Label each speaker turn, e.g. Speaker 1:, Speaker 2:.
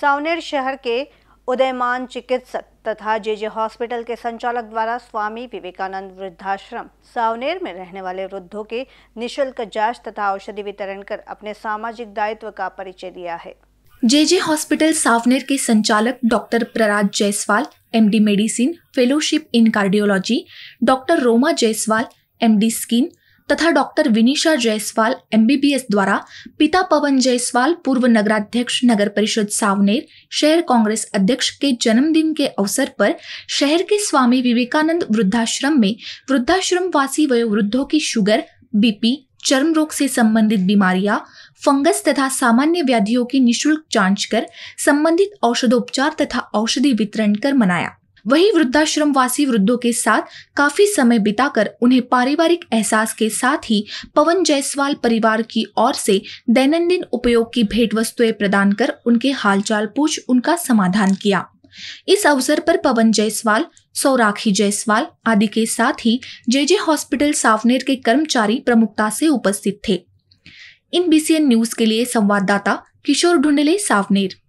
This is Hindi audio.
Speaker 1: सावनेर शहर के उदयमान चिकित्सक तथा जे जे हॉस्पिटल के संचालक द्वारा स्वामी विवेकानंद वृद्धाश्रम सावनेर में रहने वाले वृद्धों के निशुल्क जांच तथा औषधि वितरण कर अपने सामाजिक दायित्व का परिचय दिया है
Speaker 2: जे जे हॉस्पिटल सावनेर के संचालक doctor Praraj Jaiswal MD medicine fellowship in cardiology doctor Roma Jaiswal MD skin तथा डॉक्टर विनीशा जयसवाल एमबीबीएस द्वारा पिता पवन जयसवाल पूर्व नगराध्यक्ष नगर परिषद सावनेर शहर कांग्रेस अध्यक्ष के जन्मदिन के अवसर पर शहर के स्वामी विवेकानंद वृद्धाश्रम में वृद्धाश्रम वासी वयोवृद्धों की शुगर बीपी चर्म रोग से संबंधित बीमारियां फंगस तथा सामान्य व्याधियों की निशुल्क जांच कर संबंधित औषधोपचार तथा औषधि वितरण कर मनाया वही वृद्धाश्रम वासी वृद्धों के साथ काफी समय बिताकर उन्हें पारिवारिक एहसास के साथ ही पवन जायसवाल परिवार की ओर से दैनंदिन उपयोग की भेंट वस्तुएं प्रदान कर उनके हालचाल पूछ उनका समाधान किया इस अवसर पर पवन जायसवाल सौराखी जायसवाल आदि के साथ ही जे जे हॉस्पिटल सावनेर के कर्मचारी प्रमुखता से उपस्थित थे इन बीसीएन न्यूज के लिए संवाददाता किशोर ढुंडले सावनेर